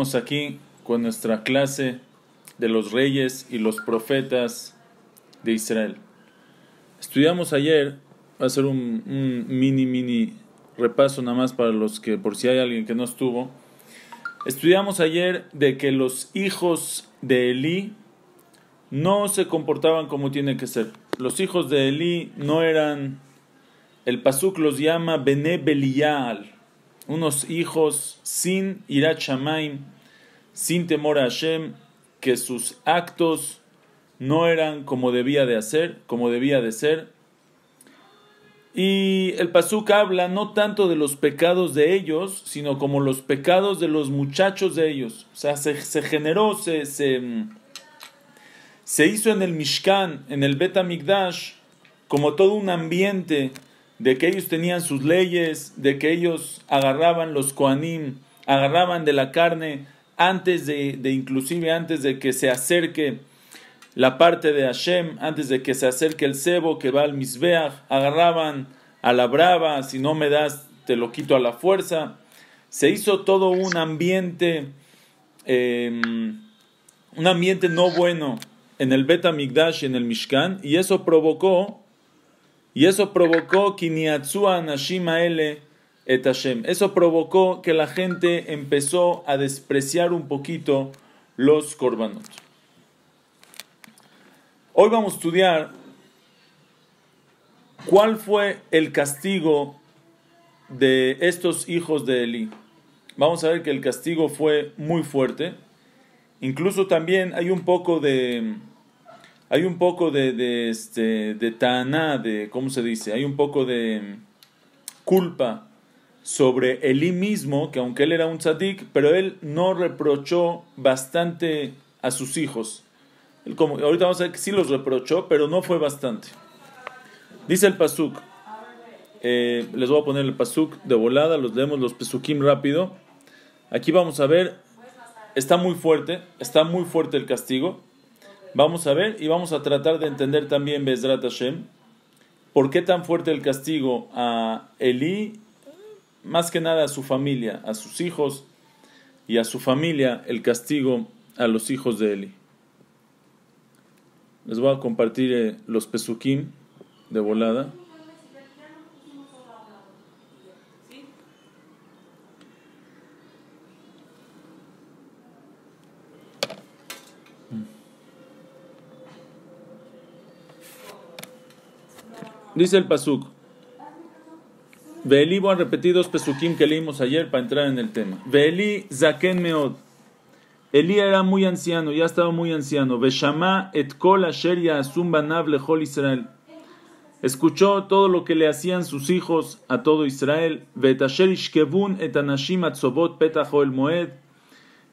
Estamos aquí con nuestra clase de los reyes y los profetas de Israel. Estudiamos ayer, va a ser un, mini, mini repaso nada más para los que, por si hay alguien que no estuvo. Estudiamos ayer de que los hijos de Elí no se comportaban como tiene que ser. Los hijos de Elí no eran, el Pasuk los llama Bene Belial unos hijos sin irachamain sin temor a Hashem, que sus actos no eran como debía de hacer, como debía de ser. Y el Pasuk habla no tanto de los pecados de ellos, sino como los pecados de los muchachos de ellos. O sea, se, generó, se, hizo en el Mishkan, en el Betamigdash, como todo un ambiente de que ellos tenían sus leyes, de que ellos agarraban los Koanim, agarraban de la carne antes de, de inclusive antes de que se acerque la parte de Hashem, antes de que se acerque el cebo que va al Misbeach, agarraban a la brava, si no me das, te lo quito a la fuerza. Se hizo todo un ambiente, em, un ambiente no bueno en el Bet Amigdash y en el Mishkan, y eso provocó y eso provocó Eso provocó que la gente empezó a despreciar un poquito los Corbanos. Hoy vamos a estudiar cuál fue el castigo de estos hijos de Eli. Vamos a ver que el castigo fue muy fuerte. Incluso también hay un poco de hay un poco de, de, este, de taná, de, ¿cómo se dice? Hay un poco de mm, culpa sobre Elí mismo, que aunque él era un tzadik, pero él no reprochó bastante a sus hijos. como, ahorita vamos a ver que sí los reprochó, pero no fue bastante. Dice el Pasuk, eh, les voy a poner el Pasuk de volada, los leemos los Pesukim rápido. Aquí vamos a ver, está muy fuerte, está muy fuerte el castigo. Vamos a ver y vamos a tratar de entender también Bezrat Hashem. ¿Por qué tan fuerte el castigo a Eli, Más que nada a su familia, a sus hijos y a su familia, el castigo a los hijos de Eli. Les voy a compartir eh, los pesukim de volada. Dice el Pasuk. el voy a pesukim que leímos ayer para entrar en el tema. Elí, zaken meod. Elí era muy anciano, ya estaba muy anciano. Beshama et kol asher yasum banav Israel. Escuchó todo lo que le hacían sus hijos a todo Israel. asher ishkevun et anashim atzobot el moed.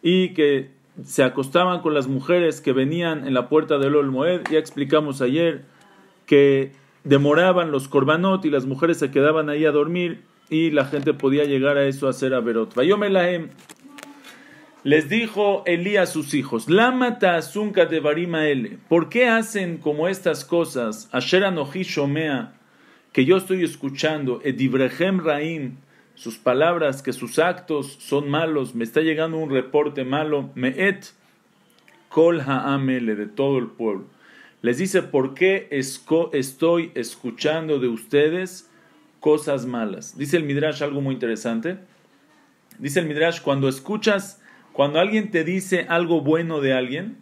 Y que se acostaban con las mujeres que venían en la puerta del Olmoed. Ya explicamos ayer que demoraban los corbanot y las mujeres se quedaban ahí a dormir y la gente podía llegar a eso a hacer averot. Vayomelahem les dijo Elí a sus hijos, mata de barima ¿por qué hacen como estas cosas? Asher que yo estoy escuchando, ibrahim raim, sus palabras, que sus actos son malos, me está llegando un reporte malo, meet kol ha'amele, de todo el pueblo. Les dice, ¿por qué estoy escuchando de ustedes cosas malas? Dice el Midrash algo muy interesante. Dice el Midrash, cuando escuchas, cuando alguien te dice algo bueno de alguien,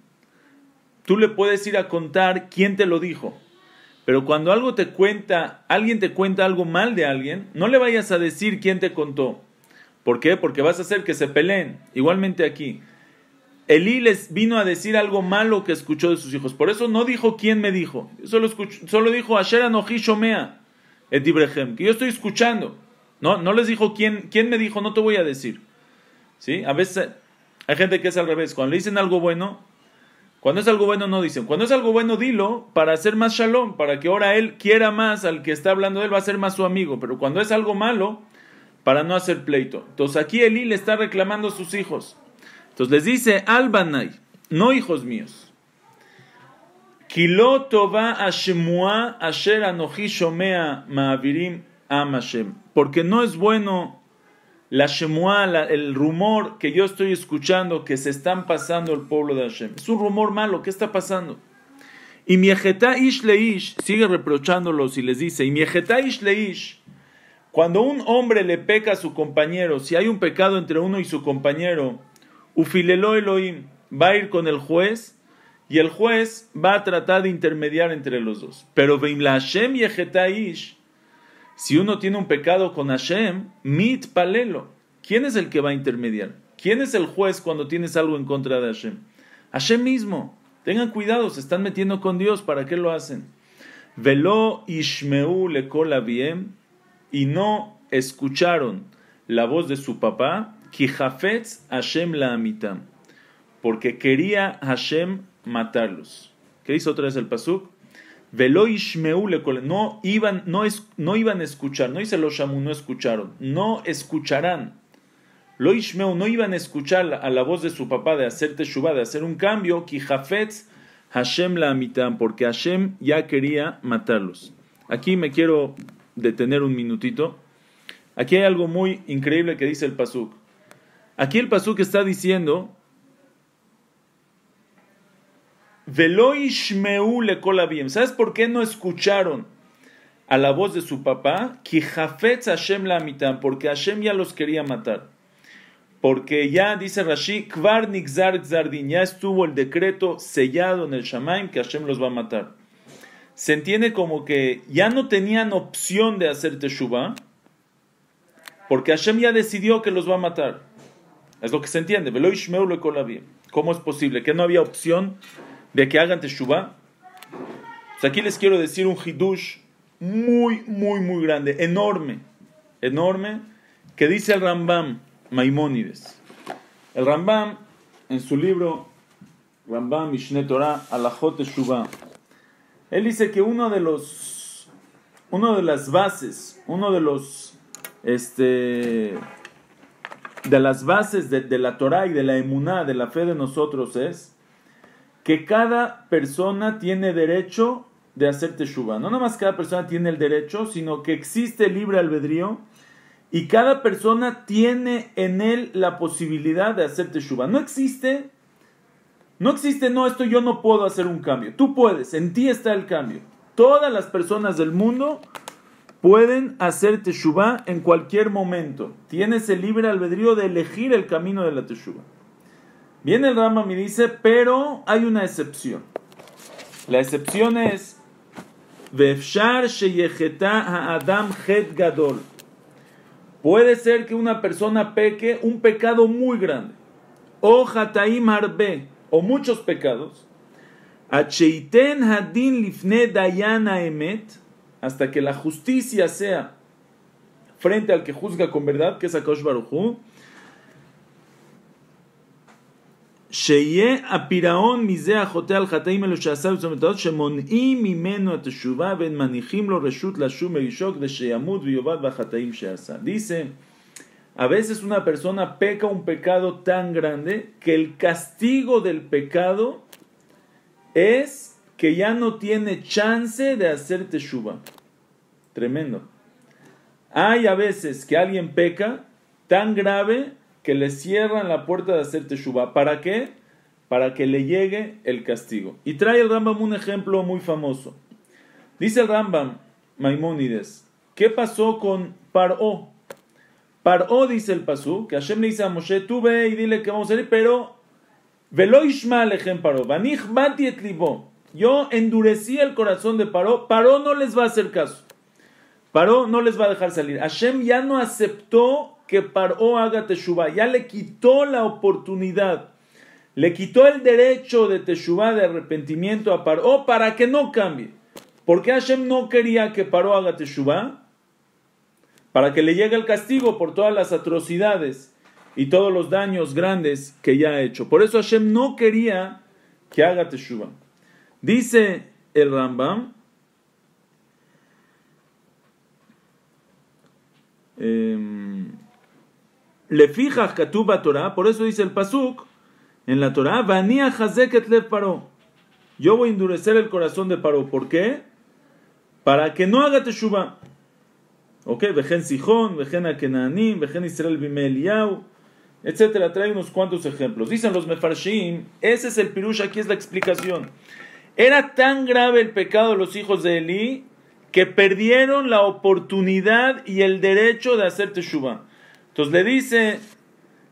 tú le puedes ir a contar quién te lo dijo. Pero cuando algo te cuenta, alguien te cuenta algo mal de alguien, no le vayas a decir quién te contó. ¿Por qué? Porque vas a hacer que se peleen. Igualmente aquí. Elí les vino a decir algo malo que escuchó de sus hijos. Por eso no dijo quién me dijo. Solo, solo dijo Asher anojishomea et Ibrahim, que yo estoy escuchando. No, no les dijo quién, quién me dijo, no te voy a decir. ¿Sí? A veces hay gente que es al revés. Cuando le dicen algo bueno, cuando es algo bueno no dicen. Cuando es algo bueno, dilo para hacer más shalom, para que ahora él quiera más al que está hablando él, va a ser más su amigo. Pero cuando es algo malo, para no hacer pleito. Entonces aquí Elí le está reclamando a sus hijos. Entonces les dice, Albanai, no hijos míos. Porque no es bueno la Shemua, el rumor que yo estoy escuchando que se están pasando el pueblo de Hashem. Es un rumor malo, ¿qué está pasando? Y mi Ish Leish sigue reprochándolos y les dice: Y Miejeta Ish Leish, cuando un hombre le peca a su compañero, si hay un pecado entre uno y su compañero, Ufilelo Elohim va a ir con el juez y el juez va a tratar de intermediar entre los dos. Pero la Hashem Yehetaish, si uno tiene un pecado con Hashem, mit palelo. ¿Quién es el que va a intermediar? ¿Quién es el juez cuando tienes algo en contra de Hashem? Hashem mismo. Tengan cuidado, se están metiendo con Dios, ¿para qué lo hacen? Velo Ishmeu le y no escucharon la voz de su papá, Hashem la Porque quería Hashem matarlos. ¿Qué dice otra vez el pasuk? no iban, no, no iban a escuchar, no dice los shamu, no escucharon, no escucharán. Lo ishmeu, no iban a escuchar a la voz de su papá de hacer teshuva, de hacer un cambio, kijafetz Hashem la porque Hashem ya quería matarlos. Aquí me quiero detener un minutito. Aquí hay algo muy increíble que dice el pasuk. Aquí el que está diciendo, ¿sabes por qué no escucharon a la voz de su papá? Hashem porque Hashem ya los quería matar. Porque ya dice Rashi, Kvar Nixar ya estuvo el decreto sellado en el Shamaim que Hashem los va a matar. Se entiende como que ya no tenían opción de hacer Teshuvah, porque Hashem ya decidió que los va a matar. Es lo que se entiende. ¿Cómo es posible? ¿Que no había opción de que hagan teshuva? Pues aquí les quiero decir un hidush muy, muy, muy grande, enorme, enorme, que dice el Rambam Maimónides. El Rambam, en su libro Rambam Mishne Torah Alajot Teshuvah, él dice que uno de los, uno de las bases, uno de los, este, de las bases de, la Torah y de la emuná, de la fe de nosotros, es que cada persona tiene derecho de hacer teshuva. No nada más cada persona tiene el derecho, sino que existe libre albedrío y cada persona tiene en él la posibilidad de hacer teshuva. No existe, no existe, no, esto yo no puedo hacer un cambio. Tú puedes, en ti está el cambio. Todas las personas del mundo pueden hacer Teshuvah en cualquier momento. Tienes el libre albedrío de elegir el camino de la teshuva. Viene el rama me dice, pero hay una excepción. La excepción es Adam Puede ser que una persona peque un pecado muy grande. O Hataim Harbe. O muchos pecados. Acheiten Hadin Lifne Dayana Emet hasta que la justicia sea frente al que juzga con verdad que es a baruchu sheye apirahon mizeh hotel chataimelo sheasav zomdatot shemoni mimeno atshuvah ven manichim lo reshtu lashum erishok de sheamud biovad bchataim sheasav dice a veces una persona peca un pecado tan grande que el castigo del pecado es que ya no tiene chance de hacer teshuva. Tremendo. Hay a veces que alguien peca tan grave que le cierran la puerta de hacer teshuva. ¿Para qué? Para que le llegue el castigo. Y trae el Rambam un ejemplo muy famoso. Dice el Rambam Maimónides, ¿qué pasó con Paró? Paró dice el Pasú, que Hashem le dice a Moshe, tú ve y dile que vamos a ir, pero Velo Ishmael Paró, Vanich Bati yo endurecí el corazón de Paró. Paró no les va a hacer caso. Paró no les va a dejar salir. Hashem ya no aceptó que Paró haga Teshuvah. Ya le quitó la oportunidad. Le quitó el derecho de Teshuvah, de arrepentimiento a Paró para que no cambie. porque qué Hashem no quería que Paró haga Teshuvah? Para que le llegue el castigo por todas las atrocidades y todos los daños grandes que ya ha hecho. Por eso Hashem no quería que haga Teshuvah. Dice el Rambam, em, le fijas Katuba Torah, por eso dice el Pasuk en la Torah, Vanía Hazeket Lev Paró. Yo voy a endurecer el corazón de Paro ¿Por qué? Para que no haga Teshuvah. Ok, Vejen Sijón, Vejen Akenanim, Vejen Israel Bimeliau, etcétera. Trae unos cuantos ejemplos. Dicen los Mefarshim, ese es el Pirush, aquí es la explicación. Era tan grave el pecado de los hijos de Elí que perdieron la oportunidad y el derecho de hacer teshuva. Entonces le dice,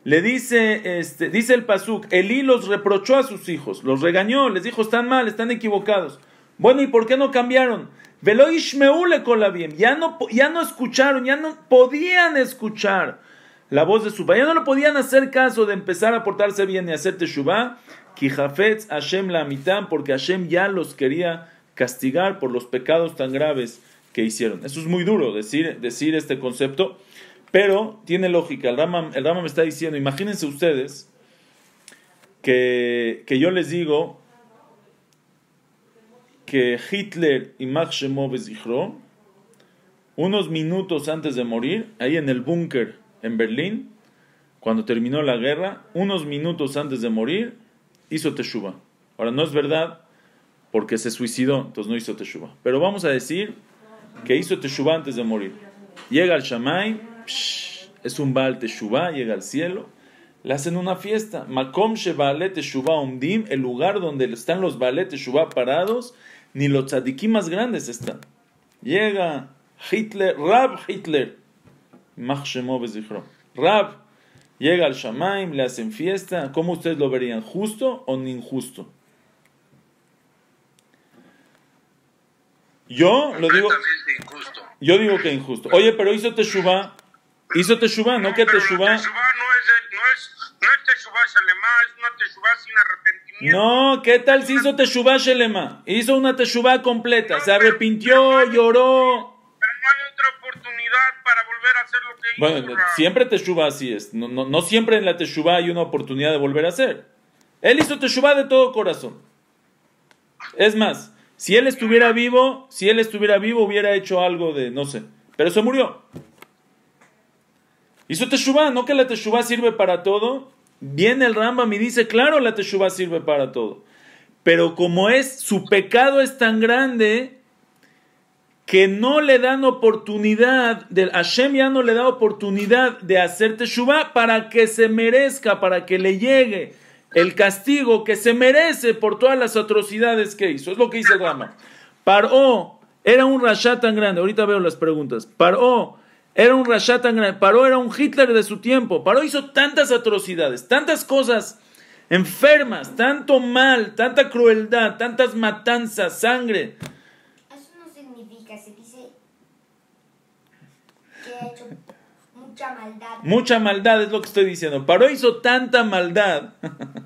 le dice, este, dice el pasuk, Elí los reprochó a sus hijos, los regañó, les dijo, están mal, están equivocados. Bueno, ¿y por qué no cambiaron? Velo Ishmeule bien ya no, ya no escucharon, ya no podían escuchar la voz de su padre, ya no lo podían hacer caso de empezar a portarse bien y hacer teshuva. Kijafetz Hashem la mitad, porque Hashem ya los quería castigar por los pecados tan graves que hicieron. Eso es muy duro decir, decir este concepto, pero tiene lógica. El Rama, el me está diciendo, imagínense ustedes que, yo les digo que Hitler y Max Shemov unos minutos antes de morir, ahí en el búnker en Berlín, cuando terminó la guerra, unos minutos antes de morir, hizo Teshuba. Ahora, no es verdad porque se suicidó, entonces no hizo Teshuba. Pero vamos a decir que hizo teshuva antes de morir. Llega al Shamay, es un Baal Teshuba, llega al cielo, le hacen una fiesta. Makom umdim, el lugar donde están los Baal teshuba parados, ni los tzadikí más grandes están. Llega Hitler, Rab Hitler, Mach Rab Llega al Shamaim, le hacen fiesta. ¿Cómo ustedes lo verían? ¿Justo o injusto? Yo lo digo. Yo digo que injusto. Oye, pero hizo Teshuvah. Hizo Teshuvah, no, ¿no? que Teshuvah. No, no, ¿qué tal si hizo Teshuvah Shelema? Hizo una Teshuvah completa, se arrepintió, lloró oportunidad para volver a hacer lo que hizo. Bueno, siempre Teshuvah así es. No, no, no, siempre en la Teshuvah hay una oportunidad de volver a hacer. Él hizo Teshuvah de todo corazón. Es más, si él estuviera vivo, si él estuviera vivo hubiera hecho algo de, no sé, pero se murió. Hizo Teshuvah, no que la Teshuvah sirve para todo. Viene el ramba y dice, claro, la Teshuvah sirve para todo. Pero como es, su pecado es tan grande, que no le dan oportunidad, del Hashem ya no le da oportunidad de hacer teshuva para que se merezca, para que le llegue el castigo que se merece por todas las atrocidades que hizo. Es lo que dice el Rama. Paró, era un Rasha tan grande, ahorita veo las preguntas. Paró, era un Rasha tan grande, Paró era un Hitler de su tiempo, Paró hizo tantas atrocidades, tantas cosas enfermas, tanto mal, tanta crueldad, tantas matanzas, sangre mucha maldad. es lo que estoy diciendo. Paró hizo tanta maldad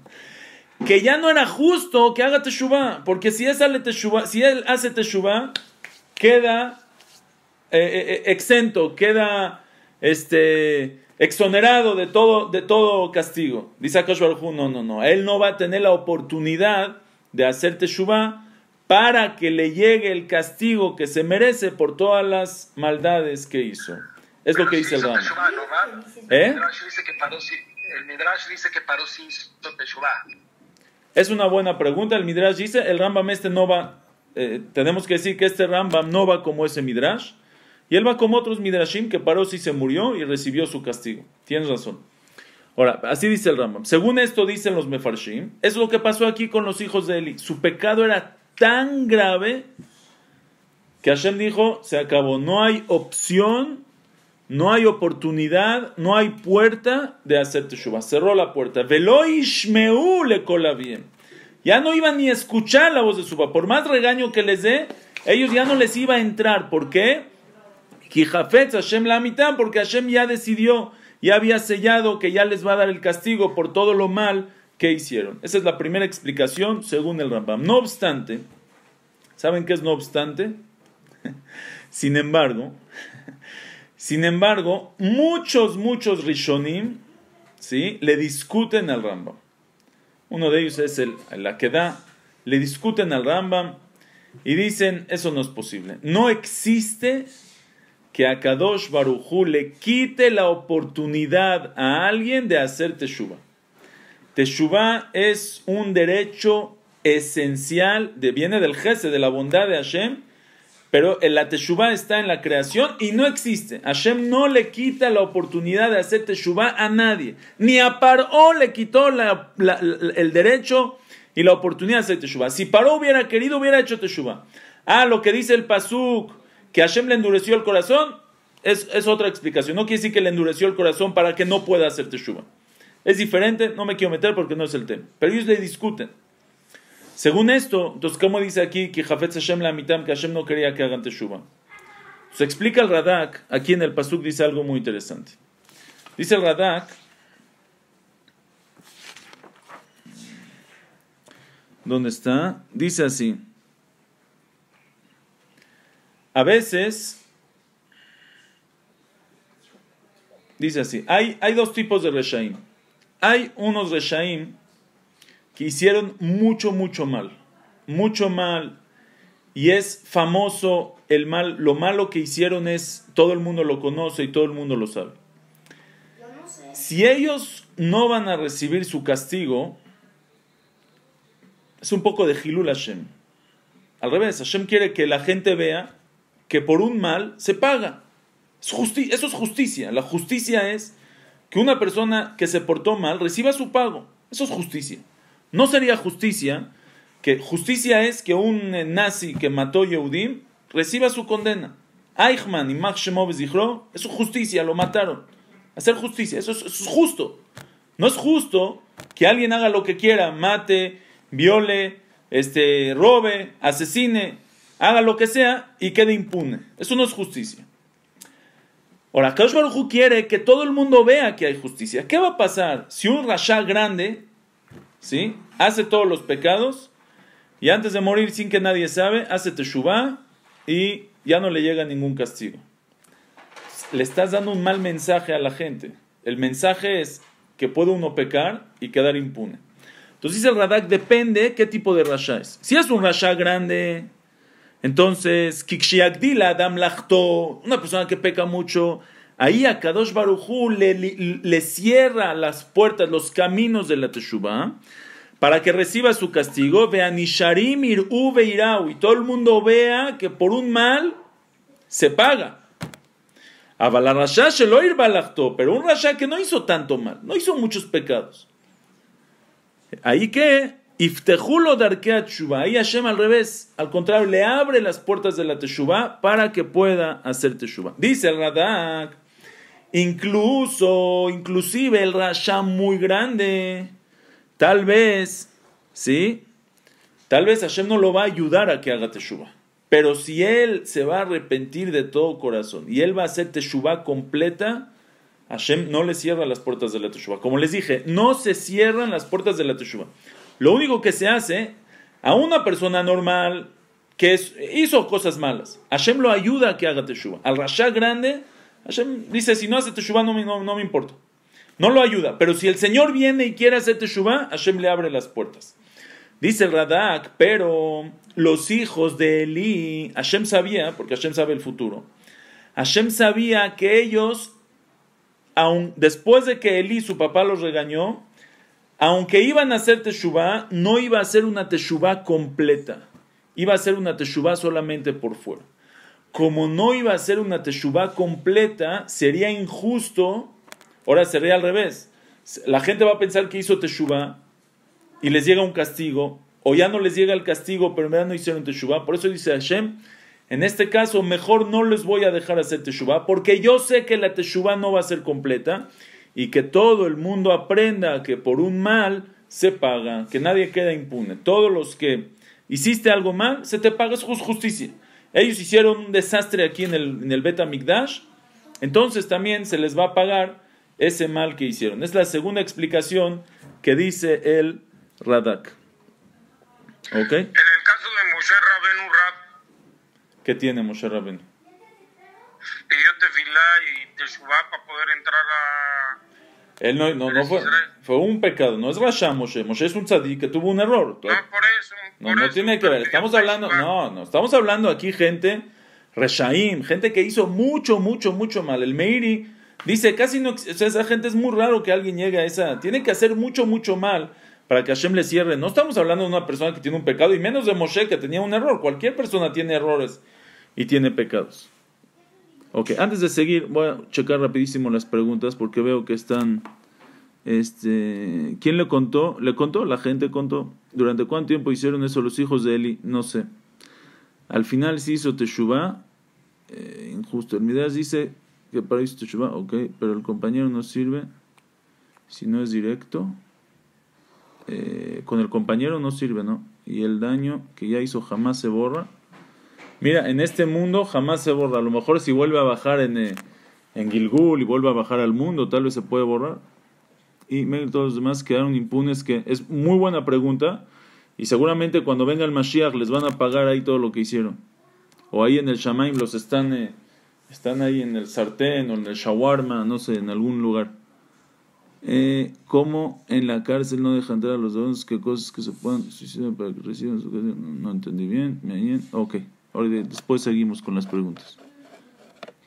que ya no era justo que haga teshuva, porque si, si él hace teshuva, queda eh, eh, eh, exento, queda este, exonerado de todo, de todo castigo. Dice Akash no, no, no, él no va a tener la oportunidad de hacer teshuva para que le llegue el castigo que se merece por todas las maldades que hizo. Es lo que dice el Rambam? ¿Eh? El Midrash dice que paró Es una buena pregunta. El Midrash dice, el Rambam este no va, eh, tenemos que decir que este Rambam no va como ese Midrash. Y él va como otros Midrashim que paró si se murió y recibió su castigo. Tienes razón. Ahora, así dice el Rambam. Según esto dicen los Mefarshim, es lo que pasó aquí con los hijos de Eli. Su pecado era tan grave que Hashem dijo, se acabó, no hay opción no hay oportunidad, no hay puerta de hacer teshuva. Cerró la puerta. le cola Ya no iban ni a escuchar la voz de su Por más regaño que les dé, ellos ya no les iba a entrar. ¿Por qué? Hashem la porque Hashem ya decidió, ya había sellado que ya les va a dar el castigo por todo lo mal que hicieron. Esa es la primera explicación según el Rambam. No obstante, ¿saben qué es no obstante? Sin embargo, sin embargo, muchos, muchos Rishonim ¿sí? le discuten al Rambam. Uno de ellos es el, la que da, le discuten al Rambam y dicen, eso no es posible. No existe que a Kadosh Hu le quite la oportunidad a alguien de hacer Teshuvah. Teshuvah es un derecho esencial, viene del jefe, de la bondad de Hashem, pero la Teshuvah está en la creación y no existe. Hashem no le quita la oportunidad de hacer Teshuvah a nadie. Ni a Paró le quitó el derecho y la oportunidad de hacer Teshuvah. Si Paró hubiera querido, hubiera hecho Teshuvah. Ah, lo que dice el Pasuk, que Hashem le endureció el corazón, es, otra explicación. No quiere decir que le endureció el corazón para que no pueda hacer Teshuvah. Es diferente, no me quiero meter porque no es el tema. Pero ellos le discuten. Según esto, entonces, ¿cómo dice aquí que Jafetz Hashem la mitam, que Hashem no quería que hagan teshuva? Se explica el Radak, aquí en el Pasuk dice algo muy interesante. Dice el Radak, ¿dónde está? Dice así. A veces, dice así, hay, hay dos tipos de Reshaim. Hay unos Reshaim que hicieron mucho, mucho mal, mucho mal, y es famoso el mal, lo malo que hicieron es, todo el mundo lo conoce y todo el mundo lo sabe. Si ellos no van a recibir su castigo, es un poco de Gilul Hashem. Al revés, Hashem quiere que la gente vea que por un mal se paga. eso es justicia. La justicia es que una persona que se portó mal reciba su pago. Eso es justicia. No sería justicia, que justicia es que un eh, nazi que mató Yehudim reciba su condena. Eichmann y Max y eso es justicia, lo mataron. Hacer justicia, eso es, justo. No es justo que alguien haga lo que quiera, mate, viole, este, robe, asesine, haga lo que sea y quede impune. Eso no es justicia. Ahora, Kadosh quiere que todo el mundo vea que hay justicia. ¿Qué va a pasar si un rasha grande ¿sí? Hace todos los pecados y antes de morir sin que nadie sabe, hace Teshuvah y ya no le llega ningún castigo. Le estás dando un mal mensaje a la gente. El mensaje es que puede uno pecar y quedar impune. Entonces dice el Radak, depende qué tipo de rasha es. Si es un rasha grande, entonces, kikshiagdila adam lachto, una persona que peca mucho, ahí a Kadosh Barujú le, cierra las puertas, los caminos de la Teshuvah para que reciba su castigo, vean Nisharim uve y todo el mundo vea que por un mal se paga. pero un Rasha que no hizo tanto mal, no hizo muchos pecados. Ahí que, Iftejulo Darkea teshuvah, ahí Hashem al revés, al contrario, le abre las puertas de la Teshuvah para que pueda hacer Teshuvah. Dice el Radak, incluso, inclusive el Rasha muy grande Tal vez, ¿sí? Tal vez Hashem no lo va a ayudar a que haga teshuva. Pero si él se va a arrepentir de todo corazón y él va a hacer teshuva completa, Hashem no le cierra las puertas de la teshuva. Como les dije, no se cierran las puertas de la teshuva. Lo único que se hace a una persona normal que hizo cosas malas, Hashem lo ayuda a que haga teshuva. Al rasha grande, Hashem dice, si no hace teshuva no, no me importa. No lo ayuda. Pero si el Señor viene y quiere hacer Teshuvah, Hashem le abre las puertas. Dice Radak, pero los hijos de Eli, Hashem sabía, porque Hashem sabe el futuro, Hashem sabía que ellos, después de que Eli, su papá, los regañó, aunque iban a hacer Teshuvah, no iba a ser una Teshuvah completa. Iba a ser una Teshuvah solamente por fuera. Como no iba a ser una Teshuvah completa, sería injusto Ahora sería al revés. La gente va a pensar que hizo Teshuvah y les llega un castigo, o ya no les llega el castigo, pero ya no hicieron Teshuvah. Por eso dice Hashem, en este caso, mejor no les voy a dejar hacer Teshuvah, porque yo sé que la Teshuvah no va a ser completa y que todo el mundo aprenda que por un mal se paga, que nadie queda impune. Todos los que hiciste algo mal, se te paga, es justicia. Ellos hicieron un desastre aquí en el, en el Beta entonces también se les va a pagar ese mal que hicieron. Es la segunda explicación que dice el Radak. ¿Ok? En el caso de Moshe Rabenu Rab. ¿Qué tiene Moshe Rabenu? te filá y te subá para poder entrar a... Él no, no, fue, fue, un pecado, no es Rasha Moshe. Moshe es un tzadik que tuvo un error. No, por eso. No, tiene que ver. Estamos hablando, no, no, estamos hablando aquí gente, Reshaim, gente que hizo mucho, mucho, mucho mal. El Meiri Dice, casi no, o sea, esa gente es muy raro que alguien llegue a esa, tiene que hacer mucho, mucho mal para que Hashem le cierre. No estamos hablando de una persona que tiene un pecado, y menos de Moshe que tenía un error. Cualquier persona tiene errores y tiene pecados. Ok, antes de seguir, voy a checar rapidísimo las preguntas porque veo que están... Este, ¿Quién le contó? ¿Le contó? La gente contó. ¿Durante cuánto tiempo hicieron eso los hijos de Eli? No sé. Al final se hizo Teshuvah. Eh, injusto. El Midrash dice que para ok, pero el compañero no sirve si no es directo. Eh, con el compañero no sirve, ¿no? Y el daño que ya hizo jamás se borra. Mira, en este mundo jamás se borra. A lo mejor si vuelve a bajar en, eh, en Gilgul y vuelve a bajar al mundo, tal vez se puede borrar. Y todos los demás quedaron impunes, que es muy buena pregunta. Y seguramente cuando venga el Mashiach les van a pagar ahí todo lo que hicieron. O ahí en el Shamaim los están... Eh, están ahí en el sartén o en el shawarma, no sé, en algún lugar. Eh, ¿Cómo en la cárcel no dejan entrar a los dones qué cosas que se puedan suicidar para que reciban su casa? No, entendí bien, Ok, después seguimos con las preguntas.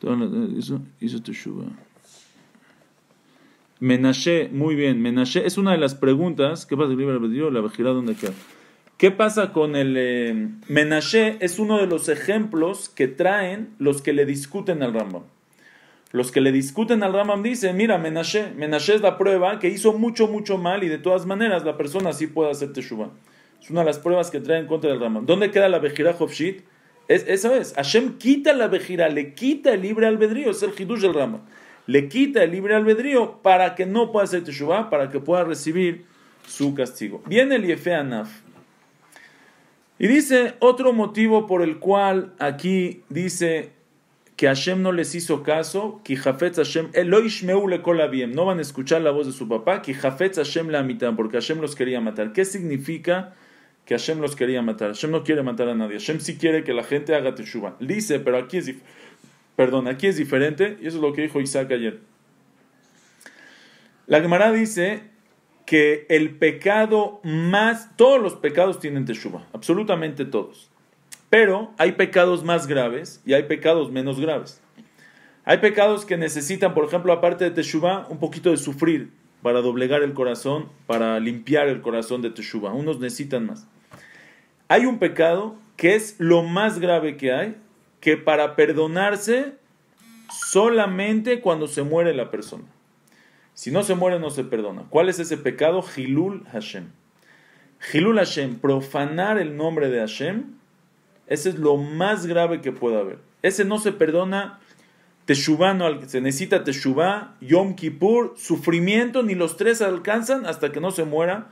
Eso te muy bien. Menashe es una de las preguntas. ¿Qué pasa? El libro la vigilada donde queda. ¿Qué pasa con el eh, Menashe? Es uno de los ejemplos que traen los que le discuten al Rambam. Los que le discuten al Rambam dicen, mira, Menashe, Menashe es la prueba que hizo mucho, mucho mal y de todas maneras la persona sí puede hacer Teshuvah. Es una de las pruebas que traen contra el Rambam. ¿Dónde queda la Bejira Hofshit? Esa eso es, Hashem quita la Bejira, le quita el libre albedrío, es el Hidush del Rambam. Le quita el libre albedrío para que no pueda hacer Teshuvah, para que pueda recibir su castigo. Viene el Yefe Anaf. Y dice otro motivo por el cual aquí dice que Hashem no les hizo caso, que Jafetz Hashem, no van a escuchar la voz de su papá, que Jafetz Hashem la mitad, porque Hashem los quería matar. ¿Qué significa que Hashem los quería matar? Hashem no quiere matar a nadie, Hashem sí quiere que la gente haga teshuva. Dice, pero aquí es, perdón, aquí es diferente, y eso es lo que dijo Isaac ayer. La Gemara dice que el pecado más, todos los pecados tienen teshuva, absolutamente todos. Pero hay pecados más graves y hay pecados menos graves. Hay pecados que necesitan, por ejemplo, aparte de teshuva, un poquito de sufrir para doblegar el corazón, para limpiar el corazón de teshuva. Unos necesitan más. Hay un pecado que es lo más grave que hay, que para perdonarse solamente cuando se muere la persona. Si no se muere, no se perdona. ¿Cuál es ese pecado? Hilul Hashem. Hilul Hashem, profanar el nombre de Hashem, ese es lo más grave que puede haber. Ese no se perdona. Teshuvah no, se necesita Teshuvah, Yom Kippur, sufrimiento, ni los tres alcanzan hasta que no se muera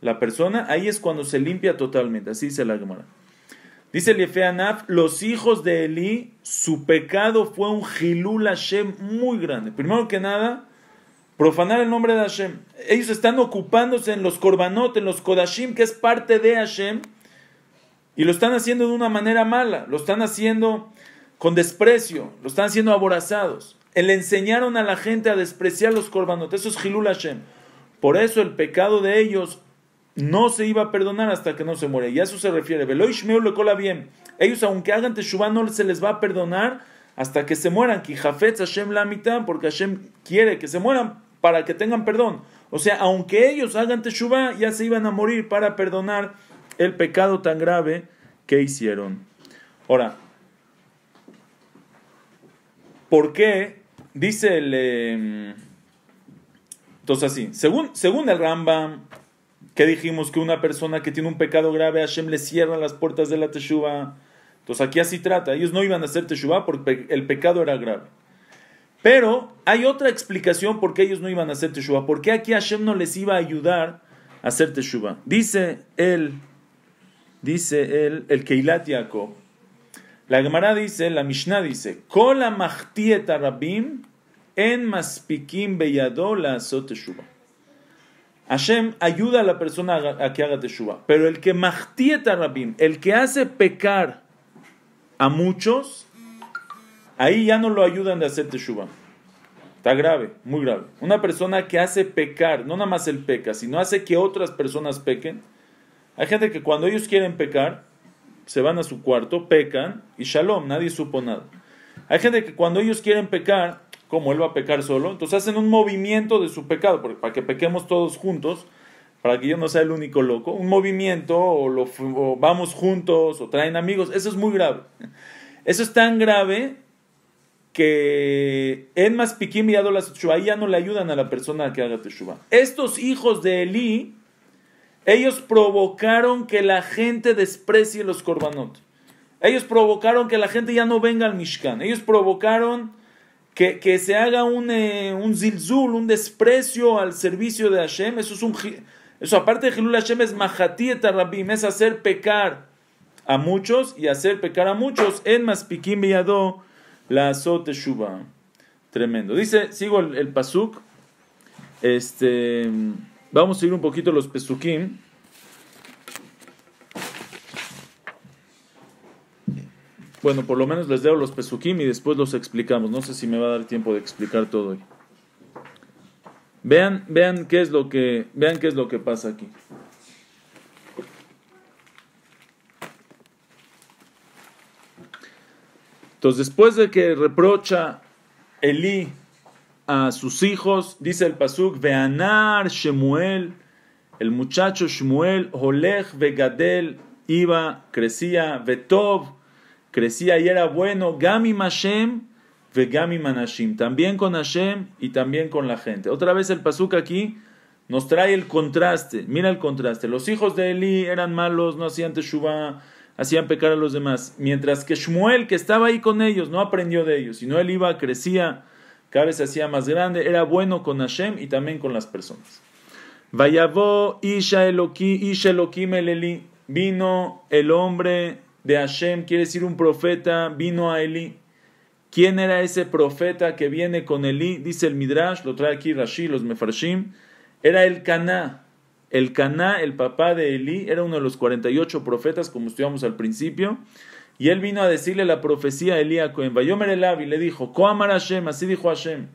la persona. Ahí es cuando se limpia totalmente. Así dice la Gemara. Dice el los hijos de Eli, su pecado fue un Hilul Hashem muy grande. Primero que nada, profanar el nombre de Hashem. Ellos están ocupándose en los korbanot, en los kodashim, que es parte de Hashem, y lo están haciendo de una manera mala, lo están haciendo con desprecio, lo están haciendo aborazados. Le enseñaron a la gente a despreciar los korbanot, eso es Hilul Hashem. Por eso el pecado de ellos no se iba a perdonar hasta que no se muere. Y a eso se refiere. Veloishmeu le cola bien. Ellos, aunque hagan Teshuvah, no se les va a perdonar hasta que se mueran. Hashem la mitad, porque Hashem quiere que se mueran para que tengan perdón. O sea, aunque ellos hagan teshuva, ya se iban a morir para perdonar el pecado tan grave que hicieron. Ahora, ¿por qué dice el... Em, entonces así, según, según el Rambam, que dijimos que una persona que tiene un pecado grave, Hashem le cierra las puertas de la teshuva. Entonces aquí así trata, ellos no iban a hacer teshuva porque el pecado era grave. Pero hay otra explicación por qué ellos no iban a hacer teshuva. ¿Por qué aquí Hashem no les iba a ayudar a hacer teshuva? Dice él, dice él, el Keilat La Gemara dice, la Mishnah dice, Kola machtieta en maspikim beyado la teshuva. Hashem ayuda a la persona a que haga teshuva, pero el que machtieta rabim, el que hace pecar a muchos, Ahí ya no lo ayudan de hacer teshuva. Está grave, muy grave. Una persona que hace pecar, no nada más el peca, sino hace que otras personas pequen. Hay gente que cuando ellos quieren pecar, se van a su cuarto, pecan y shalom, nadie supo nada. Hay gente que cuando ellos quieren pecar, como él va a pecar solo, entonces hacen un movimiento de su pecado, porque para que pequemos todos juntos, para que yo no sea el único loco, un movimiento o, o vamos juntos o traen amigos, eso es muy grave. Eso es tan grave que en viado las las ahí ya no le ayudan a la persona que haga teshuva. Estos hijos de Elí, ellos provocaron que la gente desprecie los Korbanot. Ellos provocaron que la gente ya no venga al Mishkan. Ellos provocaron que, que se haga un, eh, un zilzul, un desprecio al servicio de Hashem. Eso es un. Eso aparte de Gilul Hashem es Mahatiet Rabim, es hacer pecar a muchos y hacer pecar a muchos. En piquín viado... La Shuba. Tremendo. Dice, sigo el, pasuk. Este, vamos a ir un poquito los pesukim. Bueno, por lo menos les dejo los pesukim y después los explicamos. No sé si me va a dar tiempo de explicar todo hoy. Vean, vean qué es lo que, vean qué es lo que pasa aquí. Entonces, después de que reprocha Elí a sus hijos, dice el Pasuk, Veanar Shemuel, el muchacho Shemuel, Holech Vegadel, iba, crecía, Vetov, crecía y era bueno, Gami Mashem, Vegami Manashim, también con Hashem y también con la gente. Otra vez el Pasuk aquí nos trae el contraste, mira el contraste, los hijos de Elí eran malos, no hacían teshuvah, hacían pecar a los demás. Mientras que Shmuel, que estaba ahí con ellos, no aprendió de ellos, sino él iba, crecía, cada vez se hacía más grande, era bueno con Hashem y también con las personas. Vayavó Isha Eloki, Isha vino el hombre de Hashem, quiere decir un profeta, vino a Eli. ¿Quién era ese profeta que viene con Eli? Dice el Midrash, lo trae aquí Rashi, los Mefarshim. Era el Cana. El Caná, el papá de Elí, era uno de los 48 profetas, como estudiamos al principio. Y él vino a decirle la profecía a Elías Cohen. Vayomer y le dijo, Koamar Hashem, así dijo Hashem.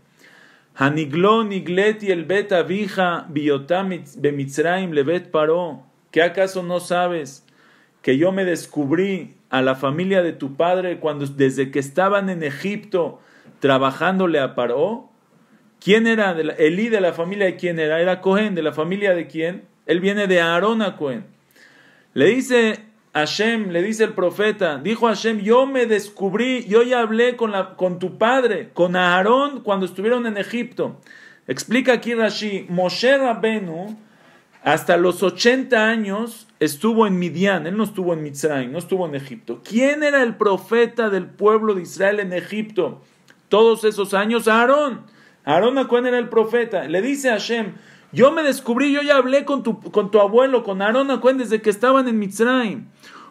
el bet avija le levet paró. ¿Qué acaso no sabes que yo me descubrí a la familia de tu padre cuando desde que estaban en Egipto trabajando le aparó? ¿Quién era? Elí de la familia de quién era? Era Cohen, de la familia de quién? Él viene de Aarón a Cohen. Le dice Hashem, le dice el profeta, dijo Hashem, yo me descubrí, yo ya hablé con, la, con tu padre, con Aarón, cuando estuvieron en Egipto. Explica aquí Rashi, Moshe Rabenu, hasta los 80 años estuvo en Midian, él no estuvo en Mitzrayim, no estuvo en Egipto. ¿Quién era el profeta del pueblo de Israel en Egipto? Todos esos años, Aarón. Aarón Acuén era el profeta. Le dice a Hashem, yo me descubrí, yo ya hablé con tu, con tu abuelo, con Aarón Acuén, desde que estaban en Mitzrayim.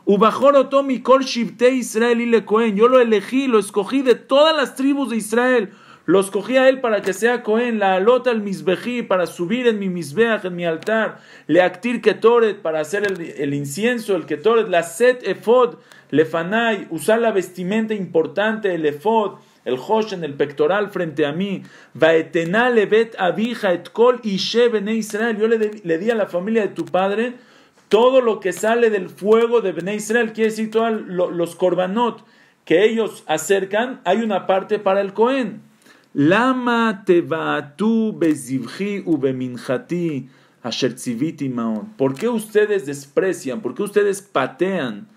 mi Kol de Israel y Cohen. Yo lo elegí, lo escogí de todas las tribus de Israel. Lo escogí a él para que sea Cohen, la alota al misbejí, para subir en mi mizbeach en mi altar, le actir ketoret, para hacer el, incienso, el ketoret, la set efod, fanai usar la vestimenta importante, el efod, el josh en el pectoral frente a mí. va levet abija et kol ishe Israel. Yo le, di a la familia de tu padre todo lo que sale del fuego de bene Israel. Quiere decir todos los korbanot que ellos acercan, hay una parte para el Cohen. Lama vaatu bezivji ubeminjati asher maon. ¿Por qué ustedes desprecian? ¿Por qué ustedes patean?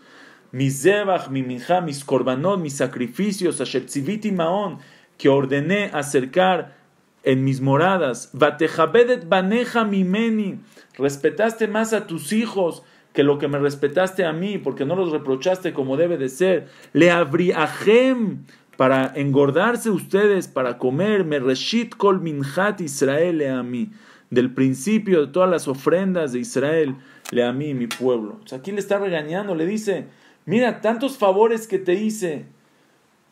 mis zebach, mi minja, mis korbanot, mis sacrificios, y maon, que ordené acercar en mis moradas, vatejabedet baneja mimeni, respetaste más a tus hijos que lo que me respetaste a mí, porque no los reprochaste como debe de ser, le abrí a para engordarse ustedes, para comer, me reshit kol minhat Israel le a mí, del principio de todas las ofrendas de Israel le a mí, mi pueblo. O sea, aquí le está regañando, le dice, Mira, tantos favores que te hice.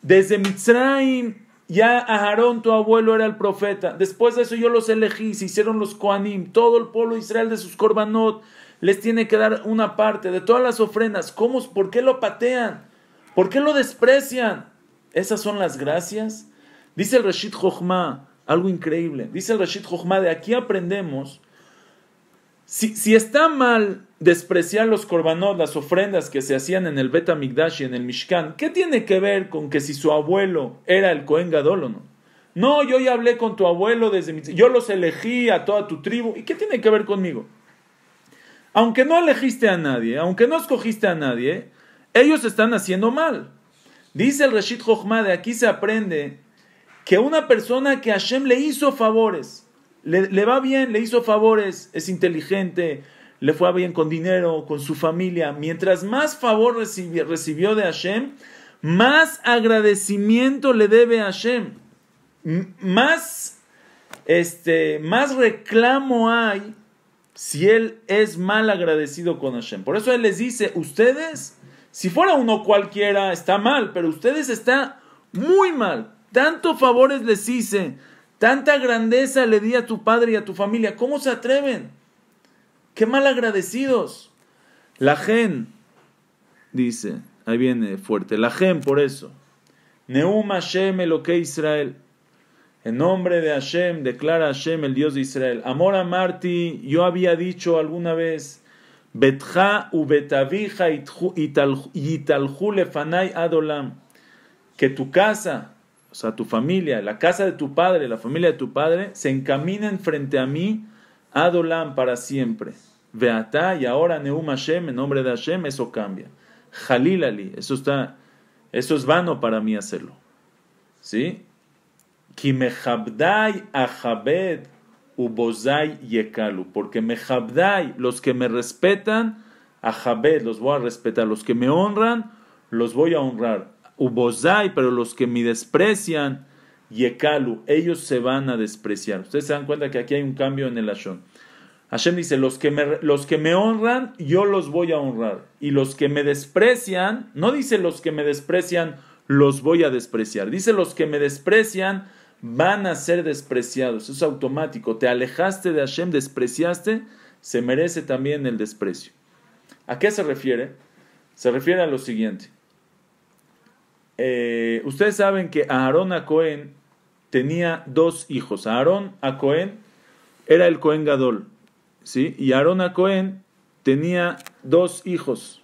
Desde Mitzrayim, ya Aarón, tu abuelo, era el profeta. Después de eso yo los elegí, se hicieron los Koanim. Todo el pueblo de Israel de sus Corbanot les tiene que dar una parte de todas las ofrendas. ¿Cómo? ¿Por qué lo patean? ¿Por qué lo desprecian? Esas son las gracias. Dice el Rashid Jochma, algo increíble. Dice el Rashid Jochma, de aquí aprendemos. Si, si está mal despreciar los Corbanot, las ofrendas que se hacían en el Bet y en el Mishkan, ¿qué tiene que ver con que si su abuelo era el Cohen Gadol no? No, yo ya hablé con tu abuelo desde mi... Yo los elegí a toda tu tribu. ¿Y qué tiene que ver conmigo? Aunque no elegiste a nadie, aunque no escogiste a nadie, ellos están haciendo mal. Dice el Rashid Jochma, de aquí se aprende que una persona que Hashem le hizo favores, le, le va bien, le hizo favores, es inteligente, le fue bien con dinero, con su familia. Mientras más favor recibió, de Hashem, más agradecimiento le debe a Hashem. más, este, más reclamo hay si él es mal agradecido con Hashem. Por eso él les dice, ustedes, si fuera uno cualquiera, está mal, pero ustedes está muy mal. tantos favores les hice, tanta grandeza le di a tu padre y a tu familia. ¿Cómo se atreven? ¡Qué mal agradecidos! La gen, dice, ahí viene fuerte, la gen por eso. Neum Hashem que Israel. En nombre de Hashem declara Hashem el Dios de Israel. Amor a Marti, yo había dicho alguna vez, Betja u betavija adolam. Que tu casa, o sea, tu familia, la casa de tu padre, la familia de tu padre, se encaminen frente a mí Adolam para siempre. Beatá y ahora Neum Hashem, en nombre de Hashem, eso cambia. Jalilali, eso está, eso es vano para mí hacerlo. ¿Sí? Kimehabdai ahabed ubozai yekalu. Porque mehabdai los que me respetan, ahabed, los voy a respetar. Los que me honran, los voy a honrar. Ubozai, pero los que me desprecian, Yekalu, ellos se van a despreciar. Ustedes se dan cuenta que aquí hay un cambio en el Hashem. Hashem dice, los que, me, los que me honran, yo los voy a honrar. Y los que me desprecian, no dice los que me desprecian, los voy a despreciar. Dice los que me desprecian, van a ser despreciados. es automático. Te alejaste de Hashem, despreciaste, se merece también el desprecio. ¿A qué se refiere? Se refiere a lo siguiente. Eh, ustedes saben que Aarón a Cohen tenía dos hijos, Aarón a Cohen, era el Cohen Gadol, ¿sí? Y Aarón a Cohen tenía dos hijos.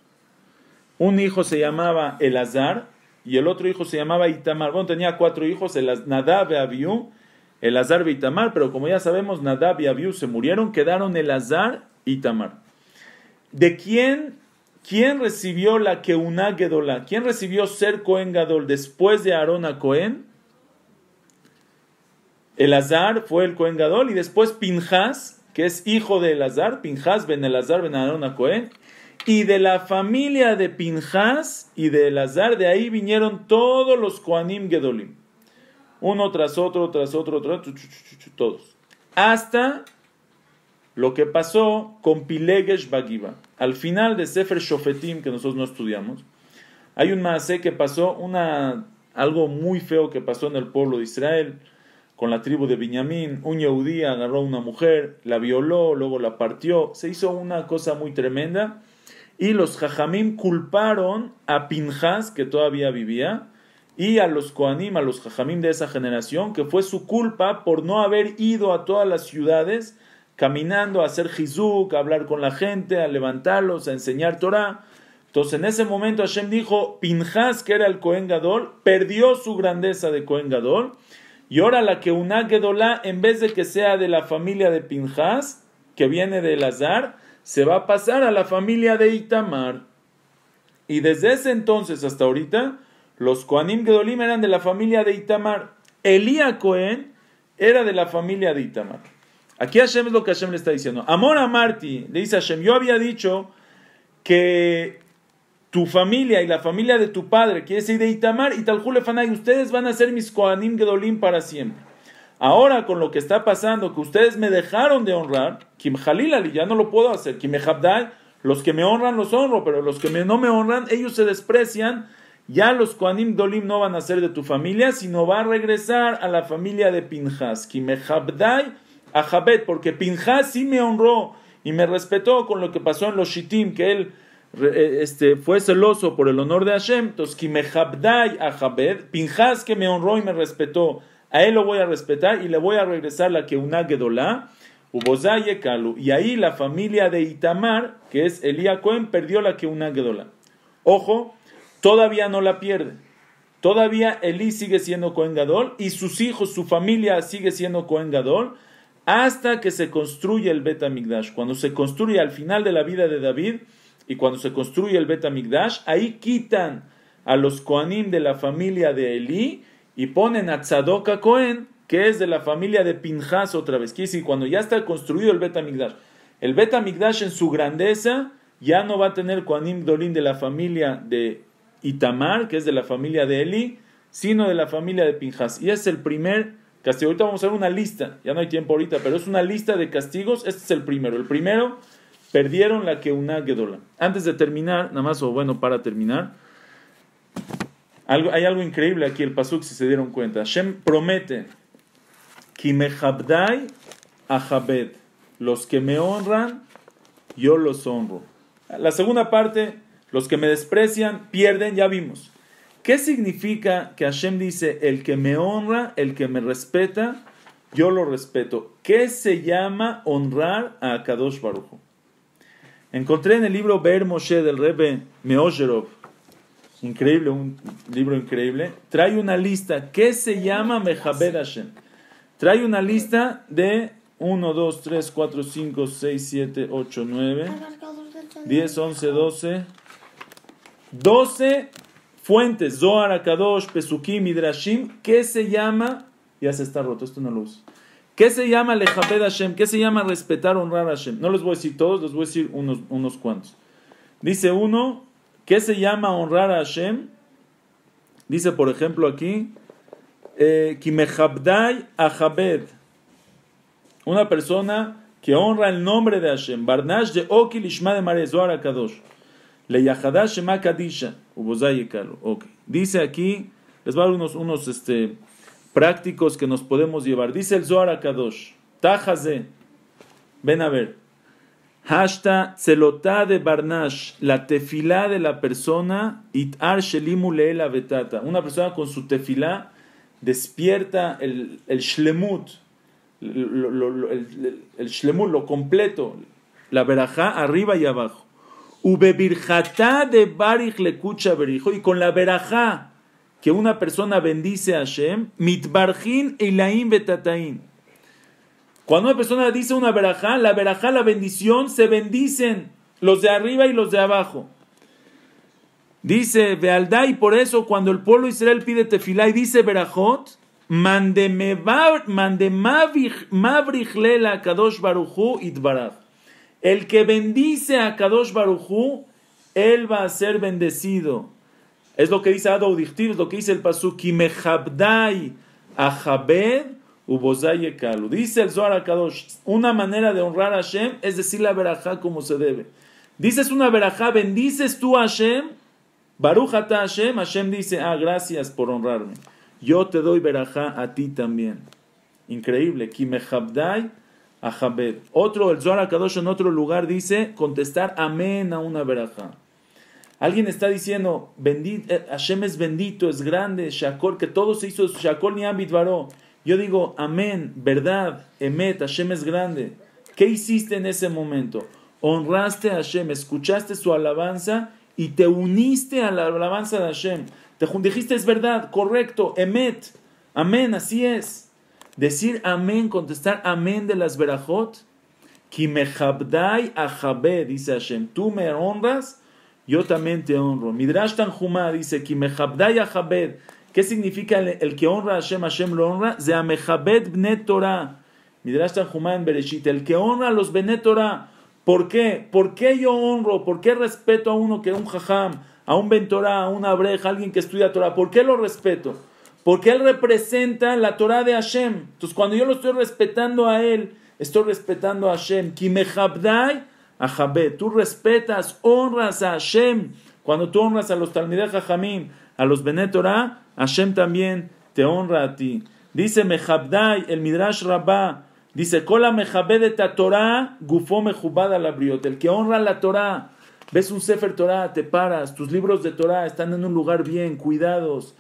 Un hijo se llamaba Elazar y el otro hijo se llamaba Itamar. Bueno, tenía cuatro hijos, Nadab y Abiú, Elazar y Itamar, pero como ya sabemos, Nadab y Abiú se murieron, quedaron Elazar y Itamar. ¿De quién, quién recibió la Keuná ¿Quién recibió ser Coengadol Gadol después de Aarón a Cohen? Azar fue el Cohen Gadol y después Pinjas, que es hijo de Elazar, Pinjas ben Elazar ben a Cohen, y de la familia de Pinjas y de Elazar, de ahí vinieron todos los coanim Gedolim. Uno tras otro, tras otro, tras otro, todos. Hasta lo que pasó con Pilegesh Bagiva. Al final de Sefer Shofetim, que nosotros no estudiamos, hay un maase que pasó, una, algo muy feo que pasó en el pueblo de Israel con la tribu de Benjamín, un Yehudí agarró a una mujer, la violó, luego la partió, se hizo una cosa muy tremenda y los Jajamim culparon a Pinjas, que todavía vivía, y a los Coanim, a los Jajamim de esa generación, que fue su culpa por no haber ido a todas las ciudades caminando a hacer jizuk, a hablar con la gente, a levantarlos, a enseñar Torah. Entonces en ese momento Hashem dijo, Pinjas, que era el Cohen perdió su grandeza de Cohen y ahora la que una Gedolá, en vez de que sea de la familia de Pinjas, que viene de Elazar, se va a pasar a la familia de Itamar. Y desde ese entonces hasta ahorita, los Koanim Gedolim eran de la familia de Itamar. Elía Cohen era de la familia de Itamar. Aquí Hashem es lo que Hashem le está diciendo. Amor a Marti, le dice Hashem, yo había dicho que tu familia y la familia de tu padre, quiere decir de Itamar y Talhulefanay, ustedes van a ser mis Koanim Gedolim para siempre. Ahora, con lo que está pasando, que ustedes me dejaron de honrar, Kim Halilali, ya no lo puedo hacer, Kim los que me honran los honro, pero los que no me honran, ellos se desprecian. Ya los Koanim Dolim no van a ser de tu familia, sino va a regresar a la familia de Pinjas. Kim a porque Pinjas sí me honró y me respetó con lo que pasó en los Shitim, que él eh, este, fue celoso por el honor de Hashem, me a Jabed, Pinjas que me honró y me respetó, a él lo voy a respetar y le voy a regresar la que una Gedolá, Ubozayekalu. Y ahí la familia de Itamar, que es Elía Cohen, perdió la que una Ojo, todavía no la pierde. Todavía Elí sigue siendo Cohen y sus hijos, su familia sigue siendo Cohen hasta que se construye el Bet Cuando se construye al final de la vida de David, y cuando se construye el Bet ahí quitan a los Koanim de la familia de Eli y ponen a Tzadoka Cohen, que es de la familia de Pinjas otra vez. Quiere y cuando ya está construido el Bet el Bet Amigdash en su grandeza ya no va a tener Koanim Dolin de la familia de Itamar, que es de la familia de Eli, sino de la familia de Pinjas. Y es el primer castigo. Ahorita vamos a ver una lista, ya no hay tiempo ahorita, pero es una lista de castigos. Este es el primero. El primero Perdieron la Keuná Gedola. Antes de terminar, nada más, o bueno, para terminar, hay algo increíble aquí, el Pasuk, si se dieron cuenta. Hashem promete, a Ahabed, los que me honran, yo los honro. La segunda parte, los que me desprecian, pierden, ya vimos. ¿Qué significa que Hashem dice, el que me honra, el que me respeta, yo lo respeto? ¿Qué se llama honrar a Kadosh Baruch? Encontré en el libro Ber Moshe del Rebbe Meosherov, increíble, un libro increíble, trae una lista ¿qué se llama Mejaber Trae una lista de 1, 2, 3, 4, 5, 6, 7, 8, 9, 10, 11, 12, 12 fuentes, Zohar, Akadosh, Pesukim, Midrashim, ¿qué se llama, ya se está roto, esto no lo uso. ¿Qué se llama lejabed Hashem? ¿Qué se llama respetar, honrar a Hashem? No les voy a decir todos, les voy a decir unos, unos cuantos. Dice uno, ¿qué se llama honrar a Hashem? Dice, por ejemplo, aquí, eh, Kimehabdai Ahabed. Una persona que honra el nombre de Hashem. Barnash de Oki Lishma de Kadosh. Le Yahadash Shema Kadisha. Ok. Dice aquí, les va a dar unos, unos este, prácticos que nos podemos llevar. Dice el Zohar Kadosh, Tajase, ven a ver. Hashta celotá de Barnash, la tefilá de la persona, itar shelimu leela betata. Una persona con su tefilá despierta el, el shlemut, el, shlemut, lo completo, la verajá arriba y abajo. Ubebirjatá de le cucha berijo, y con la verajá que una persona bendice a Hashem, mitbarjin elaim betataim. Cuando una persona dice una verajá, la verajá, la bendición, se bendicen los de arriba y los de abajo. Dice Bealdá, y por eso cuando el pueblo de Israel pide tefilá y dice verajot, lela Kadosh Baruchu El que bendice a Kadosh Baruchu, él va a ser bendecido. Es lo que dice Ado es lo que dice el Pasuk, Dice el Zohar Kadosh, una manera de honrar a Hashem es decir la verajá como se debe. Dices una verajá, bendices tú a Hashem, Barujata Hashem, Hashem dice, ah, gracias por honrarme. Yo te doy verajá a ti también. Increíble. Kimehabdai Achabed. Otro, el Zohar Kadosh, en otro lugar dice, contestar amén a una verajá. Alguien está diciendo, eh, Hashem es bendito, es grande, Shakol, que todo se hizo, Shakol ni varó. Yo digo, amén, verdad, Emet, Hashem es grande. ¿Qué hiciste en ese momento? Honraste a Hashem, escuchaste su alabanza y te uniste a la alabanza de Hashem. Te dijiste, es verdad, correcto, Emet, amén, así es. Decir amén, contestar amén de las verajot. a ajabe, dice Hashem. Tú me honras yo también te honro. Midrash Humá dice, ¿qué significa el, que honra a Hashem, Hashem lo honra? Zeamechabed bne Torah. Midrash Tanjumá en Bereshit, el que honra a los Benetorá. Torah. ¿Por qué? ¿Por qué yo honro? ¿Por qué respeto a uno que es un jajam, a un bentorá, a un breja, a alguien que estudia Torah? ¿Por qué lo respeto? Porque él representa la Torah de Hashem. Entonces, cuando yo lo estoy respetando a él, estoy respetando a Hashem. Kimechabdai a Tú respetas, honras a Hashem. Cuando tú honras a los Talmideh Jajamim, a los Torah, Hashem también te honra a ti. Dice Mejabdai, el Midrash Rabbah, dice, Kola de Torah, gufó mejubada la El que honra la Torah, ves un Sefer Torah, te paras, tus libros de Torah están en un lugar bien, cuidados.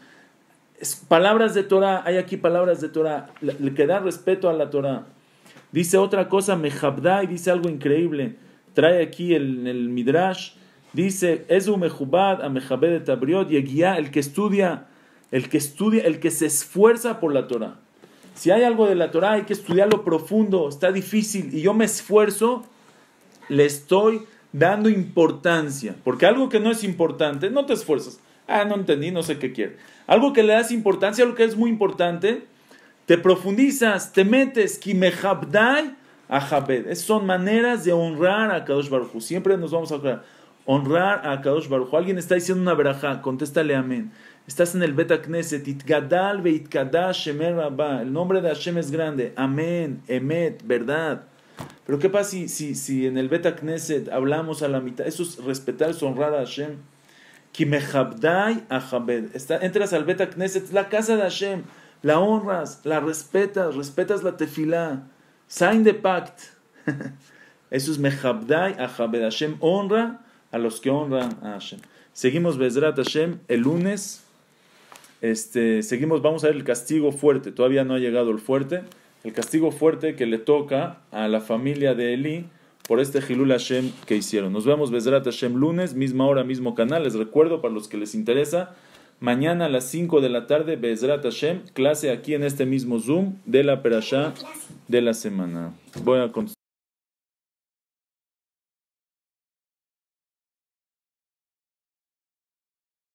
palabras de Torah, hay aquí palabras de Torah, el que da respeto a la Torah. Dice otra cosa, Mejabdai, dice algo increíble trae aquí el, Midrash, dice, es un mejubad, y el que estudia, el que estudia, el que se esfuerza por la Torah. Si hay algo de la Torah, hay que estudiarlo profundo, está difícil, y yo me esfuerzo, le estoy dando importancia, porque algo que no es importante, no te esfuerzas. Ah, no entendí, no sé qué quiere. Algo que le das importancia, algo que es muy importante, te profundizas, te metes, kimehabdai, a esas son maneras de honrar a Kadosh Baruch Siempre nos vamos a honrar. a Kadosh Baruhu. Alguien está diciendo una verajá, contéstale amén. Estás en el Bet Knesset, Itgadal Veitkadash El nombre de Hashem es grande. Amén, Emet, verdad. Pero ¿qué pasa si, si, si en el Bet Knesset hablamos a la mitad? Eso es respetar, es honrar a Hashem. Kimehabdai Ahabed. Entras al Bet Knesset, la casa de Hashem. La honras, la respetas, respetas la tefilá sign the pact. Eso es Mehabdai a Hashem. Honra a los que honran a Hashem. Seguimos Bezrat Hashem el lunes. Este, seguimos, vamos a ver el castigo fuerte. Todavía no ha llegado el fuerte. El castigo fuerte que le toca a la familia de Eli por este Gilul Hashem que hicieron. Nos vemos Bezrat Hashem lunes, misma hora, mismo canal. Les recuerdo para los que les interesa. Mañana a las 5 de la tarde, Bezrat Hashem, clase aquí en este mismo Zoom de la Perashá de la semana. Voy a contestar.